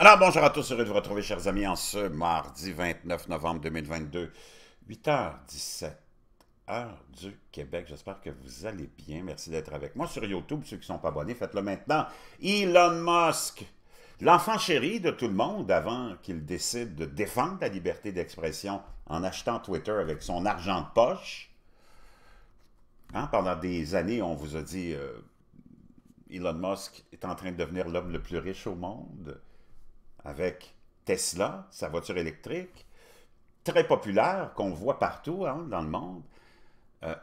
Alors bonjour à tous, heureux de vous retrouver chers amis en ce mardi 29 novembre 2022, 8h17, heure du Québec. J'espère que vous allez bien. Merci d'être avec moi sur YouTube. Ceux qui ne sont pas abonnés, faites-le maintenant. Elon Musk, l'enfant chéri de tout le monde avant qu'il décide de défendre la liberté d'expression en achetant Twitter avec son argent de poche. Hein, pendant des années, on vous a dit... Euh, Elon Musk est en train de devenir l'homme le plus riche au monde avec Tesla, sa voiture électrique, très populaire, qu'on voit partout hein, dans le monde, euh,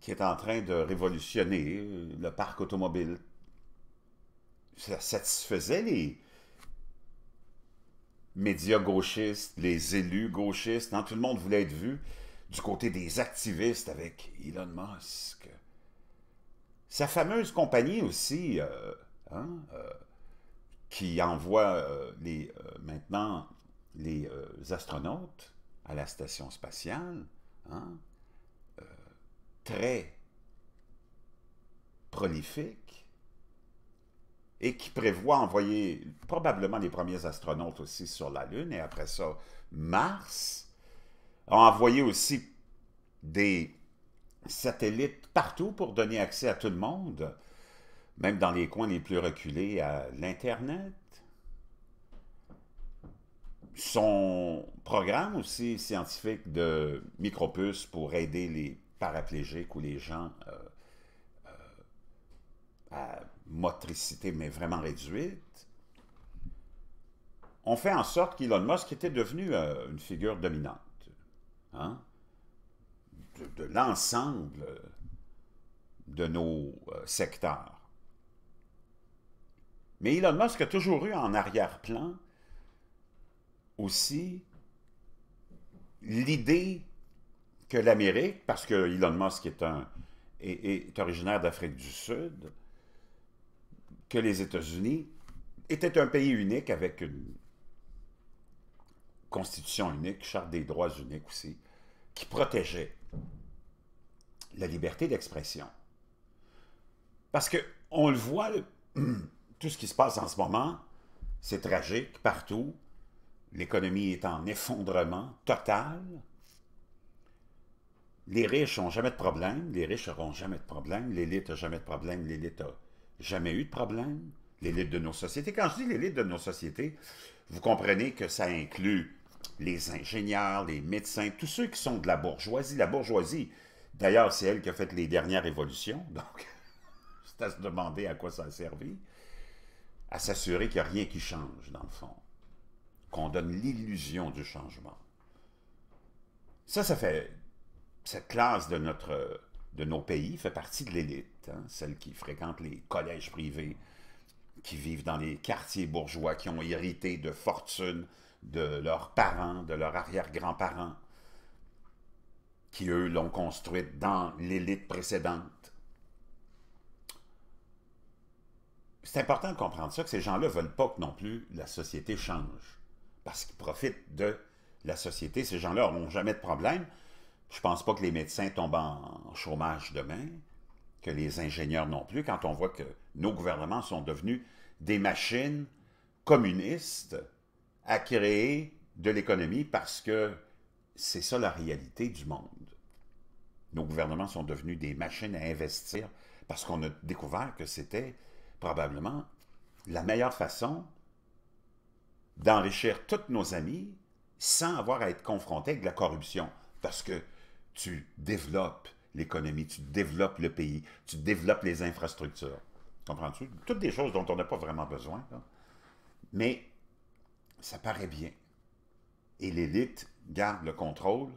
qui est en train de révolutionner le parc automobile. Ça satisfaisait les médias gauchistes, les élus gauchistes. Hein, tout le monde voulait être vu du côté des activistes avec Elon Musk. Sa fameuse compagnie aussi, euh, hein, euh, qui envoie euh, les, euh, maintenant les euh, astronautes à la station spatiale, hein, très prolifique et qui prévoit envoyer probablement les premiers astronautes aussi sur la Lune et après ça Mars, a envoyé aussi des satellites partout pour donner accès à tout le monde même dans les coins les plus reculés, à l'Internet. Son programme aussi scientifique de micropuces pour aider les paraplégiques ou les gens euh, euh, à motricité, mais vraiment réduite, ont fait en sorte qu'Elon Musk était devenu euh, une figure dominante hein, de l'ensemble de nos secteurs. Mais Elon Musk a toujours eu en arrière-plan aussi l'idée que l'Amérique, parce que Elon Musk est, un, est, originaire d'Afrique du Sud, que les États-Unis étaient un pays unique avec une constitution unique, charte des droits unique aussi, qui protégeait la liberté d'expression. Parce qu'on le voit, tout ce qui se passe en ce moment, c'est tragique partout. L'économie est en effondrement total. Les riches n'ont jamais de problème, les riches n'auront jamais de problème, l'élite n'a jamais de problème, l'élite n'a jamais eu de problème, l'élite de nos sociétés. Quand je dis l'élite de nos sociétés, vous comprenez que ça inclut les ingénieurs, les médecins, tous ceux qui sont de la bourgeoisie. La bourgeoisie, d'ailleurs, c'est elle qui a fait les dernières révolutions, donc c'est à se demander à quoi ça a servi à s'assurer qu'il n'y a rien qui change, dans le fond. Qu'on donne l'illusion du changement. Ça, ça fait... Cette classe de, notre, de nos pays fait partie de l'élite, hein. celle qui fréquente les collèges privés, qui vivent dans les quartiers bourgeois, qui ont hérité de fortunes de leurs parents, de leurs arrière-grands-parents, qui, eux, l'ont construite dans l'élite précédente. c'est important de comprendre ça, que ces gens-là ne veulent pas que non plus la société change. Parce qu'ils profitent de la société. Ces gens-là n'auront jamais de problème. Je ne pense pas que les médecins tombent en chômage demain, que les ingénieurs non plus, quand on voit que nos gouvernements sont devenus des machines communistes à créer de l'économie parce que c'est ça la réalité du monde. Nos gouvernements sont devenus des machines à investir parce qu'on a découvert que c'était probablement la meilleure façon d'enrichir tous nos amis sans avoir à être confronté avec de la corruption. Parce que tu développes l'économie, tu développes le pays, tu développes les infrastructures. Comprends-tu? Toutes des choses dont on n'a pas vraiment besoin. Mais ça paraît bien. Et l'élite garde le contrôle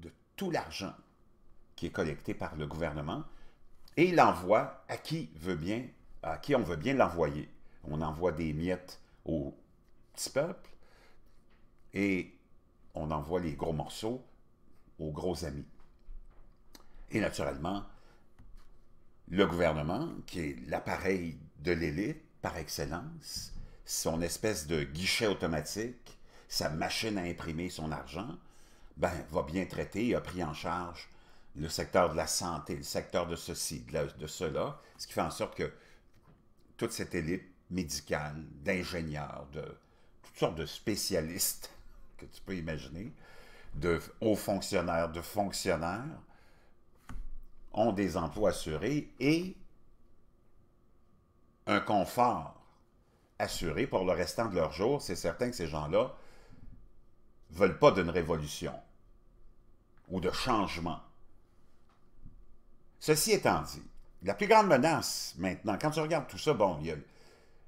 de tout l'argent qui est collecté par le gouvernement et il l'envoie à qui veut bien, à qui on veut bien l'envoyer. On envoie des miettes au petit peuple et on envoie les gros morceaux aux gros amis. Et naturellement, le gouvernement, qui est l'appareil de l'élite par excellence, son espèce de guichet automatique, sa machine à imprimer son argent, ben, va bien traiter et a pris en charge le secteur de la santé, le secteur de ceci, de, cela, ce qui fait en sorte que toute cette élite médicale, d'ingénieurs, de toutes sortes de spécialistes que tu peux imaginer, de hauts fonctionnaires, de fonctionnaires, ont des emplois assurés et un confort assuré pour le restant de leur jour. C'est certain que ces gens-là ne veulent pas d'une révolution ou de changement. Ceci étant dit, la plus grande menace maintenant, quand tu regardes tout ça, bon, il y a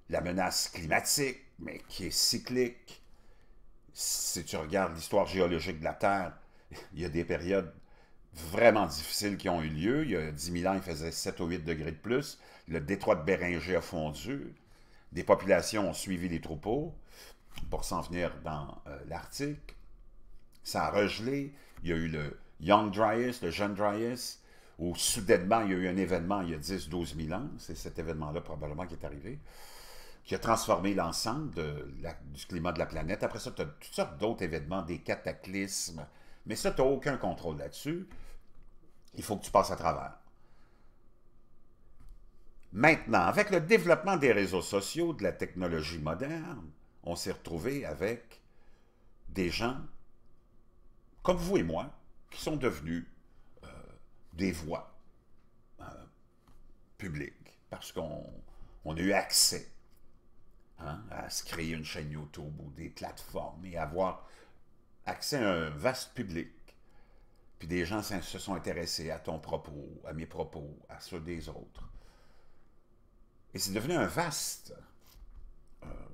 la menace climatique, mais qui est cyclique. Si tu regardes l'histoire géologique de la Terre, il y a des périodes vraiment difficiles qui ont eu lieu. Il y a 10 000 ans, il faisait 7 ou 8 degrés de plus. Le détroit de Béringer a fondu. Des populations ont suivi les troupeaux pour s'en venir dans euh, l'Arctique. Ça a regelé. Il y a eu le Young Dryas, le jeune Dryas où soudainement, il y a eu un événement il y a 10, 12 000 ans, c'est cet événement-là probablement qui est arrivé, qui a transformé l'ensemble du climat de la planète. Après ça, tu as toutes sortes d'autres événements, des cataclysmes, mais ça, tu n'as aucun contrôle là-dessus. Il faut que tu passes à travers. Maintenant, avec le développement des réseaux sociaux, de la technologie moderne, on s'est retrouvé avec des gens comme vous et moi, qui sont devenus des voix euh, publiques, parce qu'on a eu accès hein, à se créer une chaîne YouTube ou des plateformes et avoir accès à un vaste public. Puis des gens se sont intéressés à ton propos, à mes propos, à ceux des autres. Et c'est devenu un vaste euh,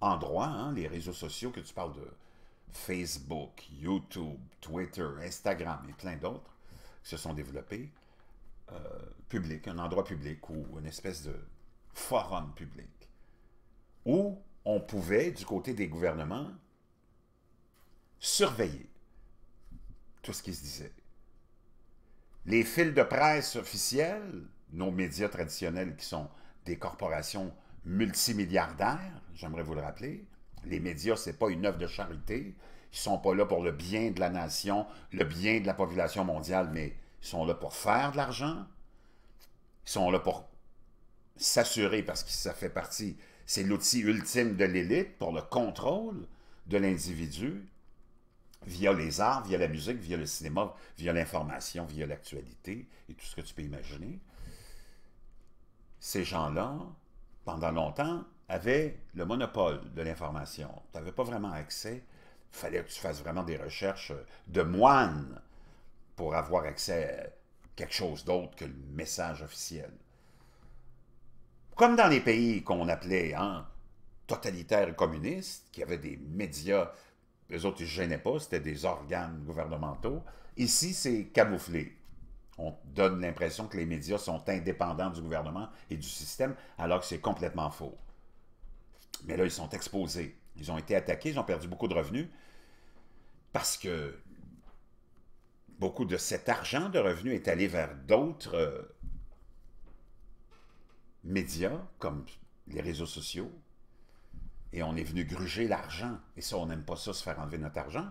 endroit, hein, les réseaux sociaux, que tu parles de Facebook, YouTube, Twitter, Instagram et plein d'autres se sont développés, euh, un endroit public ou une espèce de forum public, où on pouvait, du côté des gouvernements, surveiller tout ce qui se disait. Les fils de presse officiels, nos médias traditionnels qui sont des corporations multimilliardaires, j'aimerais vous le rappeler, les médias, ce n'est pas une œuvre de charité, ils ne sont pas là pour le bien de la nation, le bien de la population mondiale, mais ils sont là pour faire de l'argent, ils sont là pour s'assurer, parce que ça fait partie, c'est l'outil ultime de l'élite pour le contrôle de l'individu via les arts, via la musique, via le cinéma, via l'information, via l'actualité et tout ce que tu peux imaginer. Ces gens-là, pendant longtemps, avaient le monopole de l'information. Tu n'avais pas vraiment accès il fallait que tu fasses vraiment des recherches euh, de moines pour avoir accès à quelque chose d'autre que le message officiel. Comme dans les pays qu'on appelait hein, totalitaires et communistes, qui avaient des médias, les autres, ils ne gênaient pas, c'était des organes gouvernementaux. Ici, c'est camouflé. On donne l'impression que les médias sont indépendants du gouvernement et du système, alors que c'est complètement faux. Mais là, ils sont exposés. Ils ont été attaqués, ils ont perdu beaucoup de revenus parce que beaucoup de cet argent de revenus est allé vers d'autres euh, médias comme les réseaux sociaux et on est venu gruger l'argent. Et ça, on n'aime pas ça se faire enlever notre argent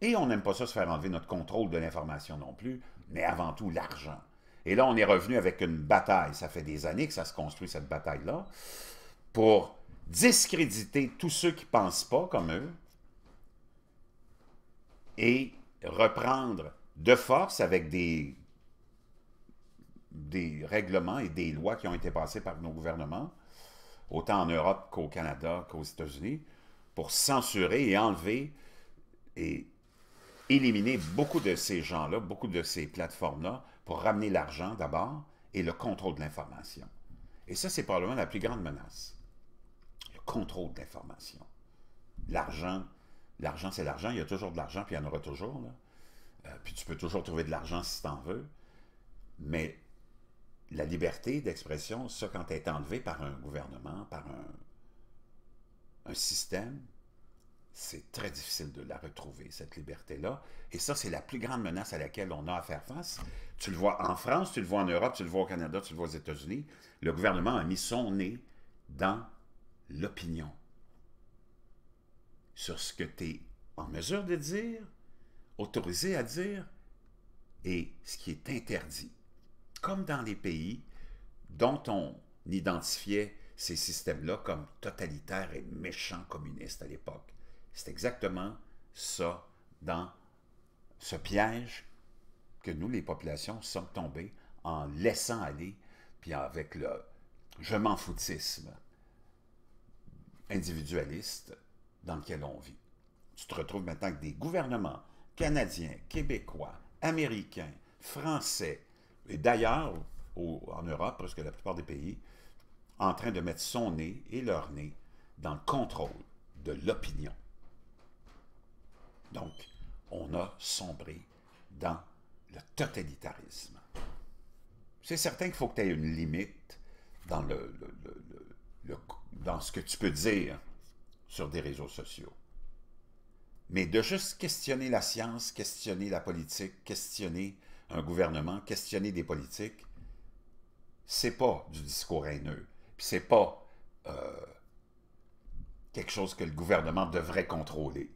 et on n'aime pas ça se faire enlever notre contrôle de l'information non plus, mais avant tout l'argent. Et là, on est revenu avec une bataille. Ça fait des années que ça se construit, cette bataille-là, pour discréditer tous ceux qui ne pensent pas comme eux et reprendre de force avec des, des règlements et des lois qui ont été passées par nos gouvernements, autant en Europe qu'au Canada qu'aux États-Unis, pour censurer et enlever et éliminer beaucoup de ces gens-là, beaucoup de ces plateformes-là, pour ramener l'argent d'abord et le contrôle de l'information. Et ça, c'est probablement la plus grande menace contrôle de l'information. L'argent, l'argent, c'est l'argent. Il y a toujours de l'argent, puis il y en aura toujours. Euh, puis tu peux toujours trouver de l'argent si tu en veux. Mais la liberté d'expression, ça, quand elle est enlevée par un gouvernement, par un, un système, c'est très difficile de la retrouver, cette liberté-là. Et ça, c'est la plus grande menace à laquelle on a à faire face. Tu le vois en France, tu le vois en Europe, tu le vois au Canada, tu le vois aux États-Unis. Le gouvernement a mis son nez dans l'opinion sur ce que tu es en mesure de dire, autorisé à dire, et ce qui est interdit. Comme dans les pays dont on identifiait ces systèmes-là comme totalitaires et méchants communistes à l'époque. C'est exactement ça dans ce piège que nous, les populations, sommes tombés en laissant aller, puis avec le je m'en foutisme individualiste dans lequel on vit. Tu te retrouves maintenant avec des gouvernements canadiens, québécois, américains, français, et d'ailleurs, en Europe, presque la plupart des pays, en train de mettre son nez et leur nez dans le contrôle de l'opinion. Donc, on a sombré dans le totalitarisme. C'est certain qu'il faut que tu aies une limite dans le, le, le dans ce que tu peux dire sur des réseaux sociaux. Mais de juste questionner la science, questionner la politique, questionner un gouvernement, questionner des politiques, c'est pas du discours haineux. Puis c'est pas euh, quelque chose que le gouvernement devrait contrôler.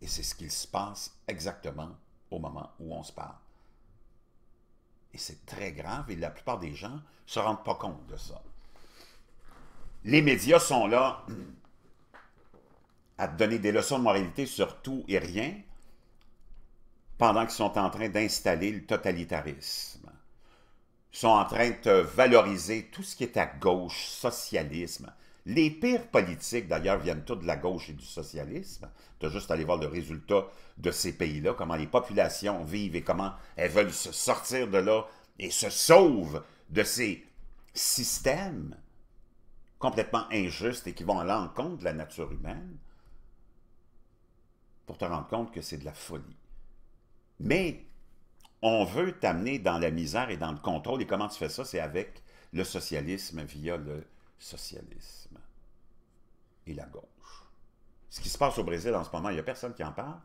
Et c'est ce qu'il se passe exactement au moment où on se parle. Et c'est très grave et la plupart des gens ne se rendent pas compte de ça les médias sont là à te donner des leçons de moralité sur tout et rien pendant qu'ils sont en train d'installer le totalitarisme. Ils sont en train de valoriser tout ce qui est à gauche, socialisme. Les pires politiques, d'ailleurs, viennent toutes de la gauche et du socialisme. Tu as juste à aller voir le résultat de ces pays-là, comment les populations vivent et comment elles veulent se sortir de là et se sauvent de ces systèmes complètement injustes et qui vont à l'encontre de la nature humaine, pour te rendre compte que c'est de la folie. Mais on veut t'amener dans la misère et dans le contrôle. Et comment tu fais ça? C'est avec le socialisme via le socialisme et la gauche. Ce qui se passe au Brésil en ce moment, il n'y a personne qui en parle.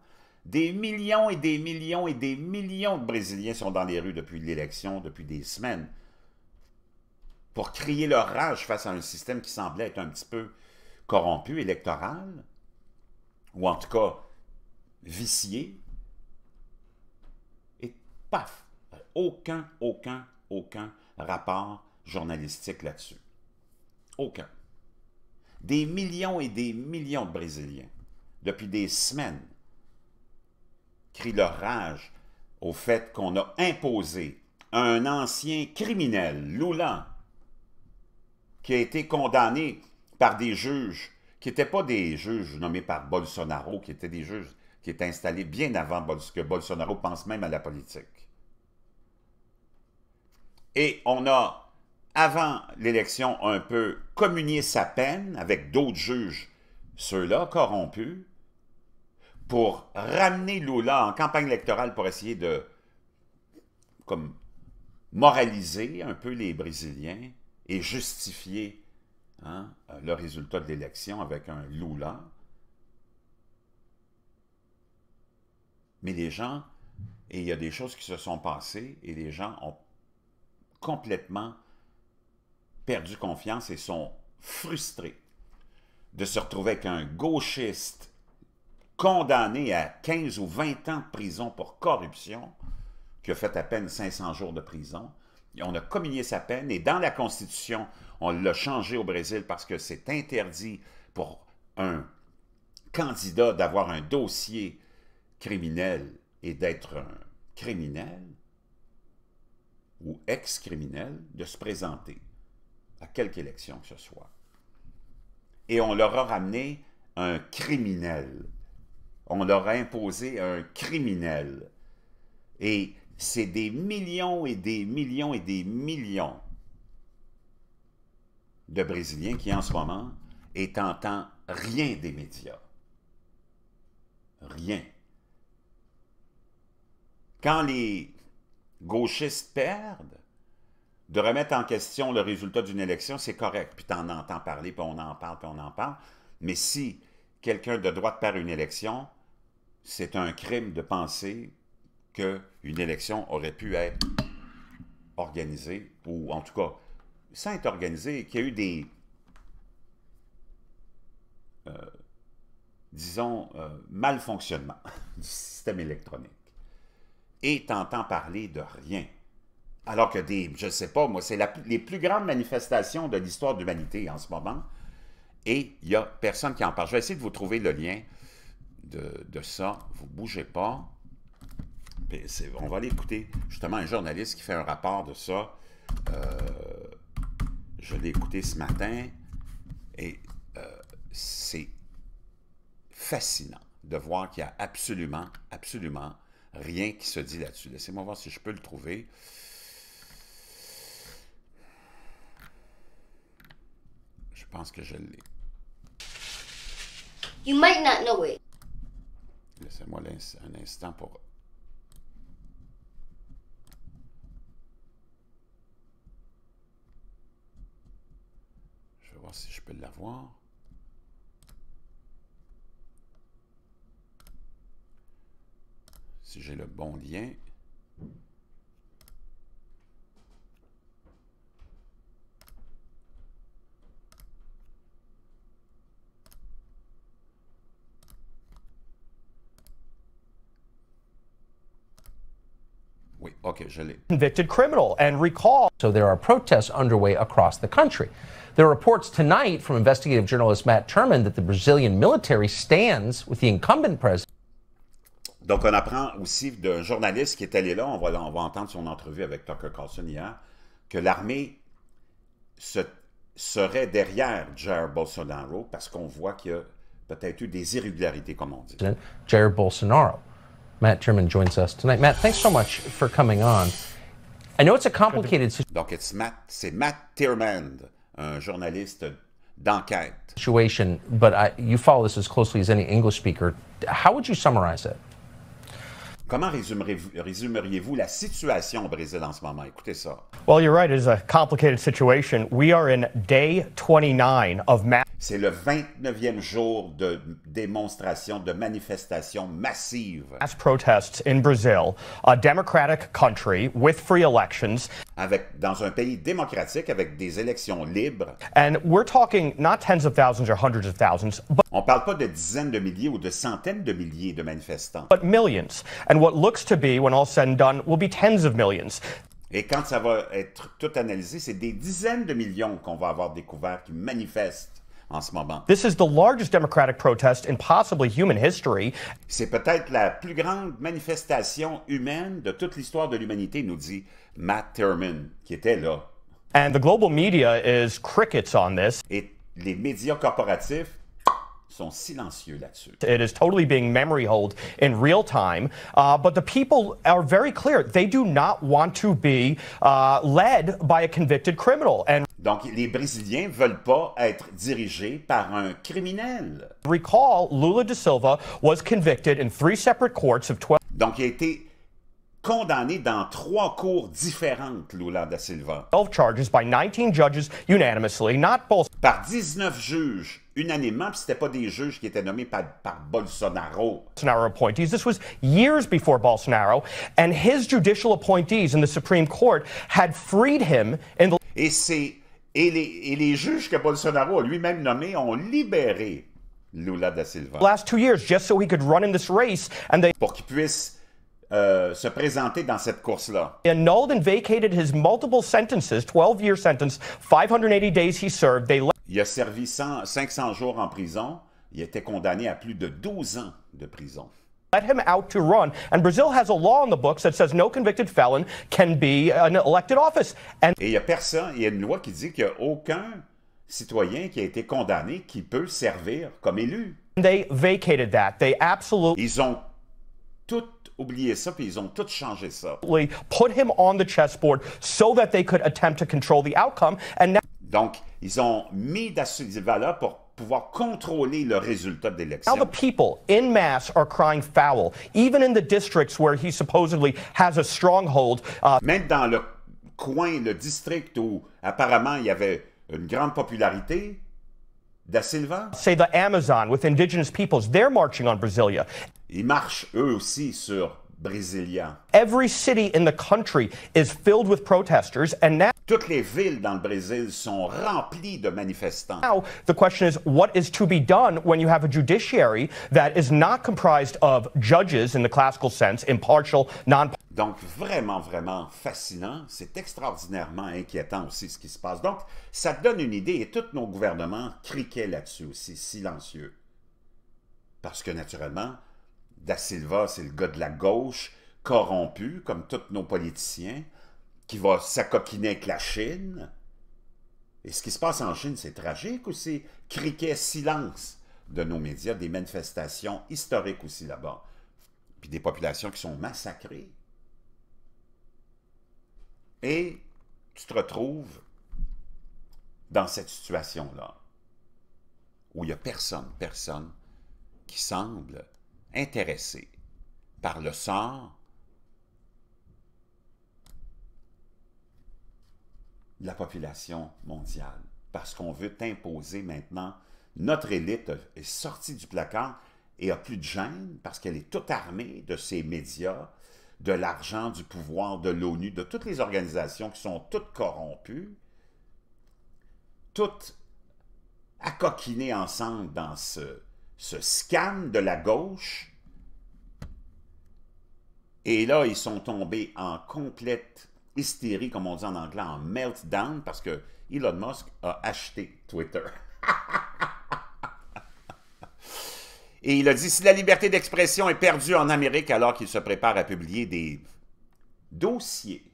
Des millions et des millions et des millions de Brésiliens sont dans les rues depuis l'élection, depuis des semaines pour crier leur rage face à un système qui semblait être un petit peu corrompu, électoral, ou en tout cas vicié. Et paf, aucun, aucun, aucun rapport journalistique là-dessus. Aucun. Des millions et des millions de Brésiliens, depuis des semaines, crient leur rage au fait qu'on a imposé un ancien criminel, Lula, qui a été condamné par des juges qui n'étaient pas des juges nommés par Bolsonaro, qui étaient des juges qui étaient installés bien avant que Bolsonaro pense même à la politique. Et on a, avant l'élection, un peu communié sa peine avec d'autres juges, ceux-là corrompus, pour ramener Lula en campagne électorale pour essayer de comme, moraliser un peu les Brésiliens et justifier hein, euh, le résultat de l'élection avec un Lula. Mais les gens, et il y a des choses qui se sont passées, et les gens ont complètement perdu confiance et sont frustrés de se retrouver avec un gauchiste condamné à 15 ou 20 ans de prison pour corruption, qui a fait à peine 500 jours de prison, on a communié sa peine et dans la Constitution, on l'a changé au Brésil parce que c'est interdit pour un candidat d'avoir un dossier criminel et d'être un criminel ou ex-criminel de se présenter à quelque élection que ce soit. Et on leur a ramené un criminel. On leur a imposé un criminel. Et c'est des millions et des millions et des millions de Brésiliens qui, en ce moment, n'entendent rien des médias. Rien. Quand les gauchistes perdent, de remettre en question le résultat d'une élection, c'est correct. Puis en entends parler, puis on en parle, puis on en parle. Mais si quelqu'un de droite perd une élection, c'est un crime de penser que une élection aurait pu être organisée, ou en tout cas, sans être organisée, qu'il y a eu des, euh, disons, euh, malfonctionnements du système électronique. Et t'entends parler de rien. Alors que des, je ne sais pas, moi, c'est les plus grandes manifestations de l'histoire de l'humanité en ce moment. Et il n'y a personne qui en parle. Je vais essayer de vous trouver le lien de, de ça. Vous ne bougez pas. Ben, on va l'écouter. justement un journaliste qui fait un rapport de ça. Euh, je l'ai écouté ce matin et euh, c'est fascinant de voir qu'il n'y a absolument, absolument rien qui se dit là-dessus. Laissez-moi voir si je peux le trouver. Je pense que je l'ai. You might not know it. Laissez-moi un instant pour voir si je peux l'avoir. Si j'ai le bon lien. oui, ok, je l'ai. convicted criminal and recall. So there are protests underway across the country. There reports tonight from investigative journalist Matt Turman that the Brazilian military stands with the incumbent president. Donc, on apprend aussi d'un journaliste qui est allé là, on va, on va entendre son entrevue avec Tucker Carlson hier, que l'armée se, serait derrière Jair Bolsonaro parce qu'on voit qu'il y a peut-être eu des irrégularités, comme on dit. Jair Bolsonaro. Matt Turman joins us tonight. Matt, thanks so much for coming on. I know it's a complicated situation. Donc, it's Matt, c'est Matt Tierman un journaliste d'enquête. Situation, but you follow this as closely as any English speaker. How would you summarize it? Comment résumeriez-vous la situation au Brésil en ce moment? Écoutez ça. Well, you're right. It a complicated situation. We are in day 29 of C'est le 29e jour de démonstration, de manifestation massive. Mass protests in Brazil, a democratic country with free elections. Avec, dans un pays démocratique avec des élections libres. And we're talking not tens of thousands or hundreds of thousands, but On parle pas de dizaines de milliers ou de centaines de milliers de manifestants. But millions. And what looks to be, when all said and done, will be tens of millions. Et quand ça va être tout analysé, c'est des dizaines de millions qu'on va avoir découvert qui manifestent en ce moment. This is the largest democratic protest in possibly human history. C'est peut-être la plus grande manifestation humaine de toute l'histoire de l'humanité, nous dit Matt Thurman, qui était là. And the global media is crickets on this. Et les médias corporatifs sont silencieux là-dessus. It is totally being memory holed in real time, uh, but the people are very clear. They do not want to be uh, led by a convicted criminal. And Donc, les Brésiliens veulent pas être dirigés par un criminel. Recall, Lula da Silva was convicted in three separate courts of 12. Donc, il a été condamné dans trois cours différentes, Lula da Silva. 12 charges by 19 judges unanimously, not both. Par 19 juges unanimement, puis c'était pas des juges qui étaient nommés par, par Bolsonaro. Bolsonaro appointees. This was years before Bolsonaro, and his judicial appointees in the Supreme Court had freed him in the... Et c'est et les, et les juges que Bolsonaro a lui-même nommés ont libéré Lula da Silva. Last two years, just so he could run in this race, and they... Pour qu'il puisse Euh, se présenter dans cette course-là. Annulled and vacated his multiple sentences, 12-year sentence, 580 days he served. They il a servi 100, 500 jours en prison. Il était condamné à plus de 12 ans de prison. let him out to run. And Brazil has a law in the books that says no convicted felon can be an elected office. And Et il y a personne, il y a une loi qui dit qu'il n'y a aucun citoyen qui a été condamné qui peut servir comme élu. They vacated that. They absolutely Ils ont tout oublié ça puis ils ont tout changé ça. Put him on the chessboard so that they could attempt to control the outcome and now donc, ils ont mis Dassoulivala pour pouvoir contrôler le résultat de l'élection. Maintenant, the people in mass are crying foul, even in the districts where he supposedly has a stronghold. Uh... Même dans le coin, le district où apparemment il y avait une grande popularité, Da Silva. Say the Amazon with indigenous peoples, they're marching on Brasilia. Ils marchent eux aussi sur brésilien. Every city in the country is filled with protesters and now Toutes les villes dans le Brésil sont remplies de manifestants. Now the question is what is to be done when you have a judiciary that is not comprised of judges in the classical sense, impartial, non donc, vraiment, vraiment fascinant. C'est extraordinairement inquiétant aussi ce qui se passe. Donc, ça te donne une idée et tous nos gouvernements criquaient là-dessus aussi, silencieux. Parce que, naturellement, Da Silva, c'est le gars de la gauche, corrompu, comme tous nos politiciens, qui va s'acoquiner avec la Chine. Et ce qui se passe en Chine, c'est tragique ou c'est Criquet, silence de nos médias, des manifestations historiques aussi là-bas, puis des populations qui sont massacrées. Et tu te retrouves dans cette situation-là, où il n'y a personne, personne qui semble intéressé par le sort de la population mondiale, parce qu'on veut imposer maintenant notre élite est sortie du placard et a plus de gêne parce qu'elle est toute armée de ses médias, de l'argent, du pouvoir, de l'ONU, de toutes les organisations qui sont toutes corrompues, toutes accoquinées ensemble dans ce ce scan de la gauche. Et là, ils sont tombés en complète hystérie, comme on dit en anglais, en meltdown, parce que Elon Musk a acheté Twitter. Et il a dit, si la liberté d'expression est perdue en Amérique alors qu'il se prépare à publier des dossiers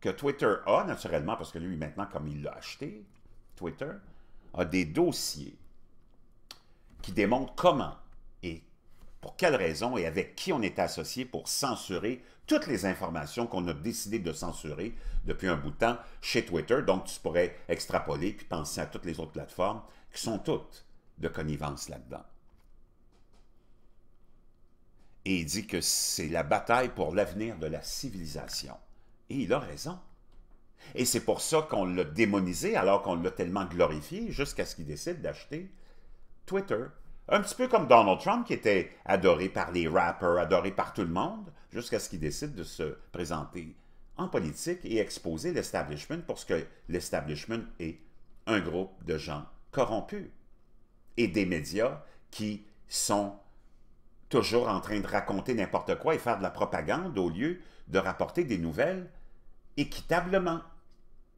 que Twitter a, naturellement, parce que lui, maintenant, comme il l'a acheté, Twitter, a des dossiers qui démontre comment et pour quelles raisons et avec qui on est associé pour censurer toutes les informations qu'on a décidé de censurer depuis un bout de temps chez Twitter. Donc, tu pourrais extrapoler puis penser à toutes les autres plateformes qui sont toutes de connivence là-dedans. Et il dit que c'est la bataille pour l'avenir de la civilisation. Et il a raison. Et c'est pour ça qu'on l'a démonisé alors qu'on l'a tellement glorifié jusqu'à ce qu'il décide d'acheter Twitter, un petit peu comme Donald Trump qui était adoré par les rappers, adoré par tout le monde, jusqu'à ce qu'il décide de se présenter en politique et exposer l'establishment pour ce que l'establishment est un groupe de gens corrompus et des médias qui sont toujours en train de raconter n'importe quoi et faire de la propagande au lieu de rapporter des nouvelles équitablement.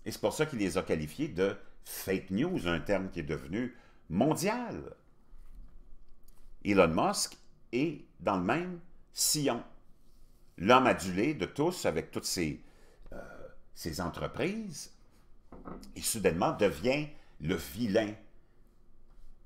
Et c'est pour ça qu'il les a qualifiés de fake news, un terme qui est devenu mondial, Elon Musk est dans le même sillon. L'homme adulé de tous, avec toutes euh, ses, entreprises, il soudainement devient le vilain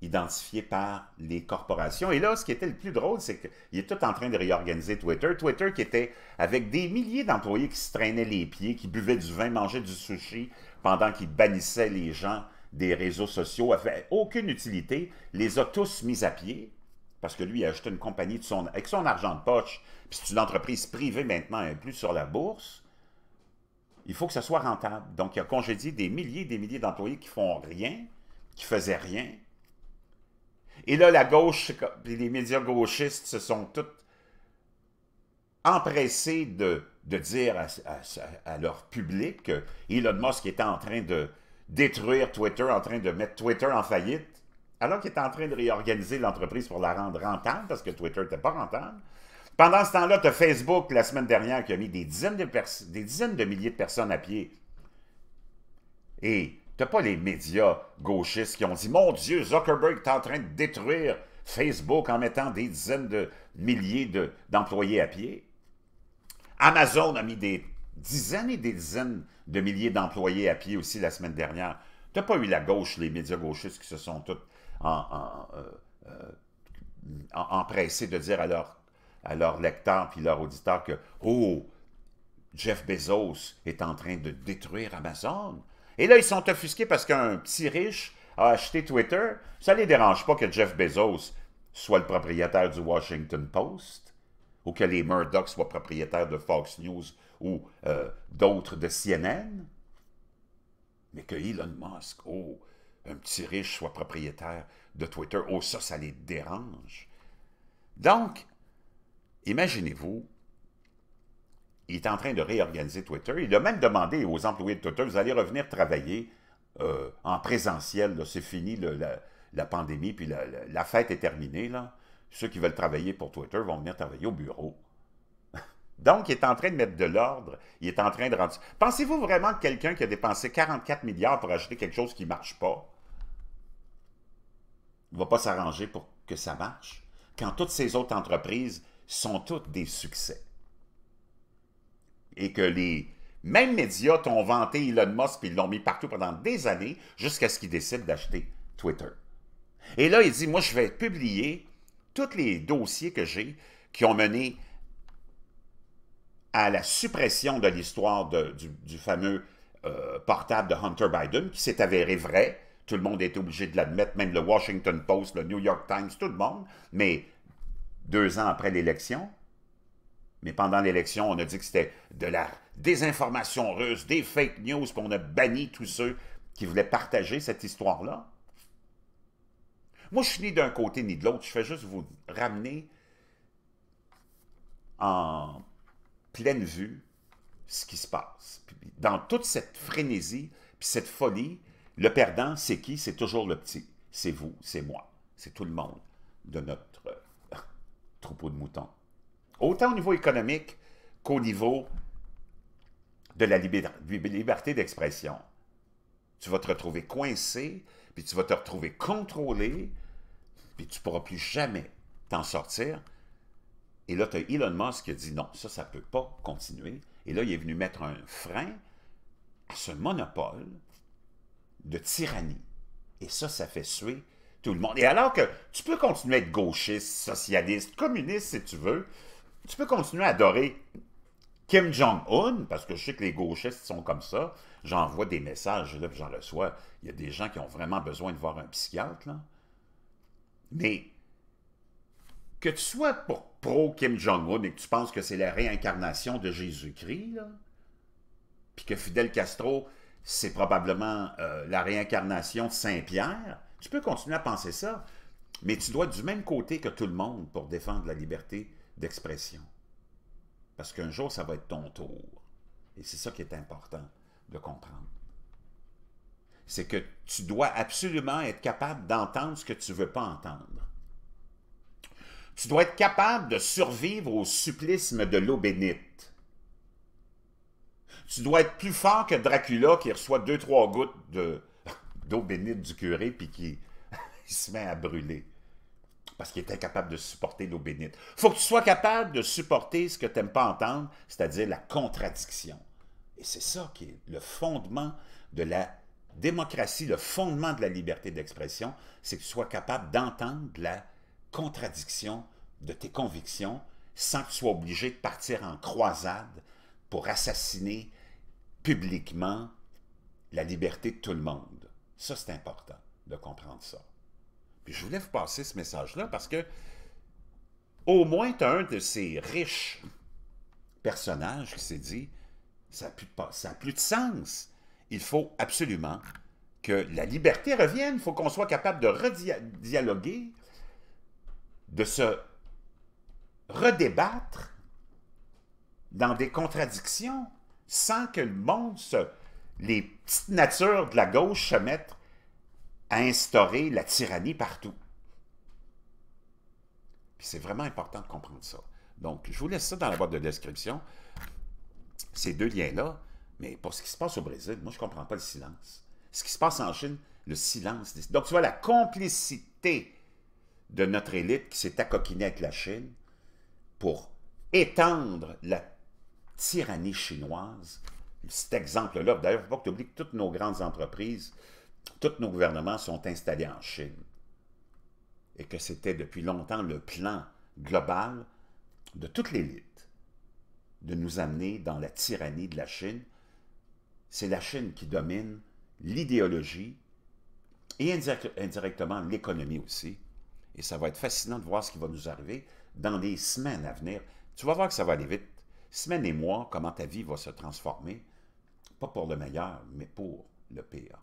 identifié par les corporations. Et là, ce qui était le plus drôle, c'est qu'il est tout en train de réorganiser Twitter. Twitter qui était avec des milliers d'employés qui se traînaient les pieds, qui buvaient du vin, mangeaient du sushi, pendant qu'ils bannissaient les gens des réseaux sociaux, a fait aucune utilité, les a tous mis à pied, parce que lui, il a acheté une compagnie de son, avec son argent de poche, puis c'est une entreprise privée maintenant, n'est plus sur la bourse, il faut que ça soit rentable. Donc, il a congédié des milliers et des milliers d'employés qui font rien, qui faisaient rien. Et là, la gauche, les médias gauchistes se sont tous empressés de, dire à, à leur public que Elon Musk était en train de, détruire Twitter, en train de mettre Twitter en faillite, alors qu'il est en train de réorganiser l'entreprise pour la rendre rentable, parce que Twitter n'était pas rentable. Pendant ce temps-là, tu as Facebook, la semaine dernière, qui a mis des dizaines de, des dizaines de milliers de personnes à pied. Et tu pas les médias gauchistes qui ont dit « Mon Dieu, Zuckerberg est en train de détruire Facebook en mettant des dizaines de milliers d'employés à pied. » Amazon a mis des dizaines et des dizaines de milliers d'employés à pied aussi la semaine dernière. Tu n'as pas eu la gauche, les médias gauchistes qui se sont tous euh, empressés de dire à leurs à leur lecteurs puis leurs auditeurs que « Oh, Jeff Bezos est en train de détruire Amazon. » Et là, ils sont offusqués parce qu'un petit riche a acheté Twitter. Ça ne les dérange pas que Jeff Bezos soit le propriétaire du Washington Post ou que les Murdoch soient propriétaires de Fox News ou euh, d'autres de CNN, mais que Elon Musk, oh, un petit riche soit propriétaire de Twitter, oh, ça, ça les dérange. Donc, imaginez-vous, il est en train de réorganiser Twitter. Il a même demandé aux employés de Twitter, vous allez revenir travailler euh, en présentiel, c'est fini la, pandémie, puis la, la, fête est terminée. Là. Ceux qui veulent travailler pour Twitter vont venir travailler au bureau. Donc, il est en train de mettre de l'ordre, il est en train de rendre... Pensez-vous vraiment que quelqu'un qui a dépensé 44 milliards pour acheter quelque chose qui ne marche pas, ne va pas s'arranger pour que ça marche, quand toutes ces autres entreprises sont toutes des succès? Et que les mêmes médias t'ont vanté Elon Musk et ils l'ont mis partout pendant des années jusqu'à ce qu'il décide d'acheter Twitter. Et là, il dit, moi, je vais publier tous les dossiers que j'ai qui ont mené à la suppression de l'histoire du, fameux euh, portable de Hunter Biden, qui s'est avéré vrai. Tout le monde était obligé de l'admettre, même le Washington Post, le New York Times, tout le monde. Mais deux ans après l'élection, mais pendant l'élection, on a dit que c'était de la désinformation russe, des fake news, qu'on a banni tous ceux qui voulaient partager cette histoire-là. Moi, je suis ni d'un côté ni de l'autre. Je fais juste vous ramener en pleine vue ce qui se passe. dans toute cette frénésie, puis cette folie, le perdant, c'est qui? C'est toujours le petit. C'est vous, c'est moi, c'est tout le monde de notre euh, troupeau de moutons. Autant au niveau économique qu'au niveau de la liberté d'expression. Tu vas te retrouver coincé, puis tu vas te retrouver contrôlé, puis tu ne pourras plus jamais t'en sortir et là, tu as Elon Musk qui a dit non, ça, ça ne peut pas continuer. Et là, il est venu mettre un frein à ce monopole de tyrannie. Et ça, ça fait suer tout le monde. Et alors que tu peux continuer à être gauchiste, socialiste, communiste si tu veux, tu peux continuer à adorer Kim Jong-un, parce que je sais que les gauchistes sont comme ça. J'envoie des messages, là, j'en reçois. Il y a des gens qui ont vraiment besoin de voir un psychiatre, là. Mais que tu sois pour pro-Kim Jong-un et que tu penses que c'est la réincarnation de Jésus-Christ, puis que Fidel Castro, c'est probablement euh, la réincarnation de Saint-Pierre, tu peux continuer à penser ça, mais tu dois être du même côté que tout le monde pour défendre la liberté d'expression. Parce qu'un jour, ça va être ton tour. Et c'est ça qui est important de comprendre. C'est que tu dois absolument être capable d'entendre ce que tu ne veux pas entendre. Tu dois être capable de survivre au supplice de l'eau bénite. Tu dois être plus fort que Dracula qui reçoit deux, trois gouttes d'eau bénite du curé puis qui se met à brûler parce qu'il est incapable de supporter l'eau bénite. Il faut que tu sois capable de supporter ce que tu n'aimes pas entendre, c'est-à-dire la contradiction. Et c'est ça qui est le fondement de la démocratie, le fondement de la liberté d'expression, c'est que tu sois capable d'entendre la contradiction de tes convictions sans que tu sois obligé de partir en croisade pour assassiner publiquement la liberté de tout le monde. Ça, c'est important de comprendre ça. Puis je voulais vous passer ce message-là parce que au moins, tu as un de ces riches personnages qui s'est dit ça n'a plus, plus, de sens. Il faut absolument que la liberté revienne. Il faut qu'on soit capable de redialoguer, de se redébattre dans des contradictions sans que le monde les petites natures de la gauche se mettent à instaurer la tyrannie partout. c'est vraiment important de comprendre ça. Donc, je vous laisse ça dans la boîte de description, ces deux liens-là. Mais pour ce qui se passe au Brésil, moi, je ne comprends pas le silence. Ce qui se passe en Chine, le silence. Donc, tu vois, la complicité de notre élite qui s'est accoquinée avec la Chine pour étendre la tyrannie chinoise. Cet exemple-là, d'ailleurs, il ne faut pas que tu oublies que toutes nos grandes entreprises, tous nos gouvernements sont installés en Chine et que c'était depuis longtemps le plan global de toute l'élite de nous amener dans la tyrannie de la Chine. C'est la Chine qui domine l'idéologie et indirectement l'économie aussi, et ça va être fascinant de voir ce qui va nous arriver dans les semaines à venir. Tu vas voir que ça va aller vite. Semaine et mois, comment ta vie va se transformer. Pas pour le meilleur, mais pour le pire.